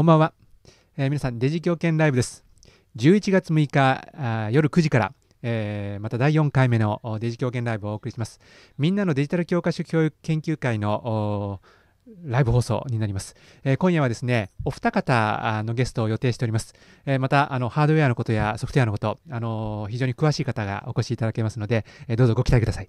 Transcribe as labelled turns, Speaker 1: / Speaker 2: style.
Speaker 1: こんばんは、えー、皆さんデジ狂犬ライブです11月6日あ夜9時から、えー、また第4回目のデジ狂犬ライブをお送りしますみんなのデジタル教科書教育研究会のライブ放送になります、えー、今夜はですねお二方のゲストを予定しております、えー、またあのハードウェアのことやソフトウェアのこと、あのー、非常に詳しい方がお越しいただけますので、えどうぞご期待ください